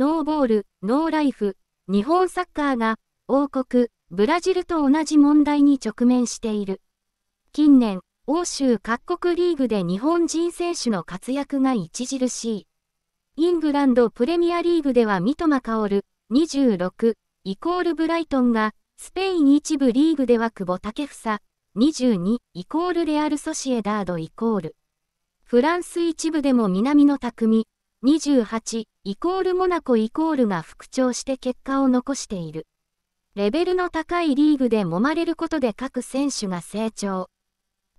ノーボール、ノーライフ、日本サッカーが王国、ブラジルと同じ問題に直面している。近年、欧州各国リーグで日本人選手の活躍が著しい。イングランドプレミアリーグでは三笘薫、26、イコールブライトンが、スペイン一部リーグでは久保建英、22、イコールレアルソシエダードイコール。フランス一部でも南の匠、28イコールモナコイコールが復調して結果を残している。レベルの高いリーグで揉まれることで各選手が成長。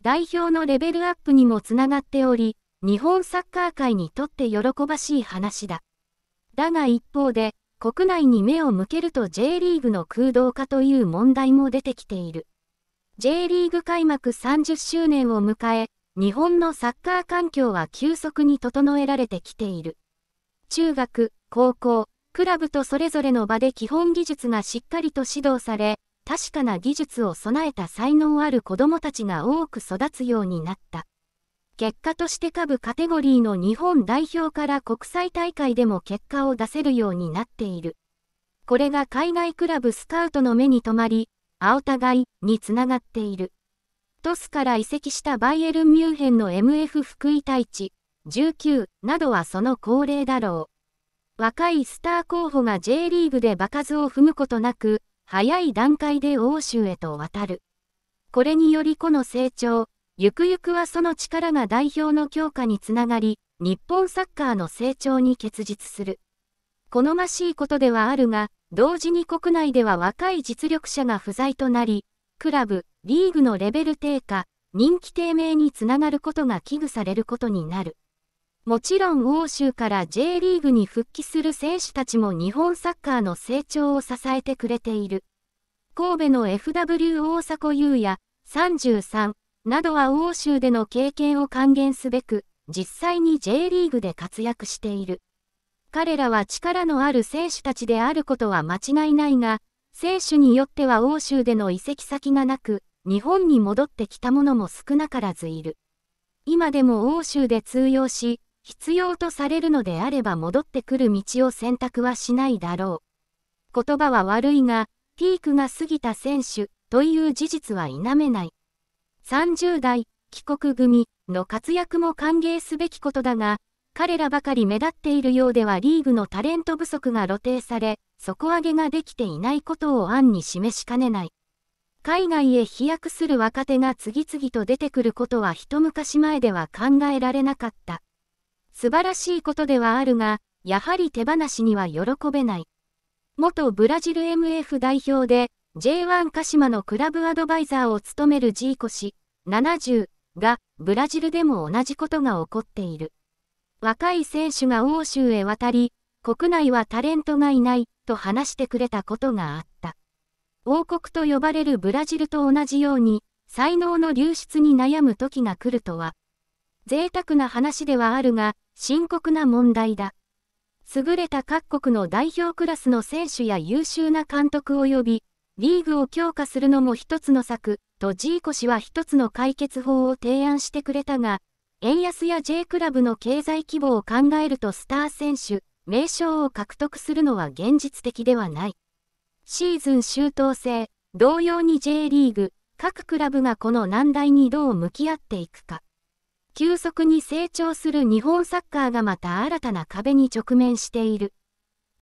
代表のレベルアップにもつながっており、日本サッカー界にとって喜ばしい話だ。だが一方で、国内に目を向けると J リーグの空洞化という問題も出てきている。J リーグ開幕30周年を迎え、日本のサッカー環境は急速に整えられてきている。中学、高校、クラブとそれぞれの場で基本技術がしっかりと指導され、確かな技術を備えた才能ある子どもたちが多く育つようになった。結果として下部カテゴリーの日本代表から国際大会でも結果を出せるようになっている。これが海外クラブスカウトの目に留まり、青互いにつながっている。トスから移籍したバイエルン・ミュンヘンの MF 福井太一、19などはその恒例だろう。若いスター候補が J リーグで場数を踏むことなく、早い段階で欧州へと渡る。これにより個の成長、ゆくゆくはその力が代表の強化につながり、日本サッカーの成長に結実する。好ましいことではあるが、同時に国内では若い実力者が不在となり、クラブ、リーグのレベル低下、人気低迷につながることが危惧されることになる。もちろん欧州から J リーグに復帰する選手たちも日本サッカーの成長を支えてくれている。神戸の FW 大迫優也33などは欧州での経験を還元すべく、実際に J リーグで活躍している。彼らは力のある選手たちであることは間違いないが、聖手によっては欧州での移籍先がなく、日本に戻ってきた者も少なからずいる。今でも欧州で通用し、必要とされるのであれば戻ってくる道を選択はしないだろう。言葉は悪いが、ピークが過ぎた選手という事実は否めない。30代、帰国組の活躍も歓迎すべきことだが、彼らばかり目立っているようではリーグのタレント不足が露呈され、底上げができていないことを案に示しかねない。海外へ飛躍する若手が次々と出てくることは一昔前では考えられなかった。素晴らしいことではあるが、やはり手放しには喜べない。元ブラジル MF 代表で、J1 鹿島のクラブアドバイザーを務めるジーコ氏、70が、ブラジルでも同じことが起こっている。若い選手が欧州へ渡り、国内はタレントがいないと話してくれたことがあった。王国と呼ばれるブラジルと同じように、才能の流出に悩む時が来るとは。贅沢な話ではあるが、深刻な問題だ。優れた各国の代表クラスの選手や優秀な監督及び、リーグを強化するのも一つの策、とジーコ氏は一つの解決法を提案してくれたが、円安や J クラブの経済規模を考えるとスター選手、名称を獲得するのは現実的ではない。シーズン周到性、同様に J リーグ、各クラブがこの難題にどう向き合っていくか。急速に成長する日本サッカーがまた新たな壁に直面している。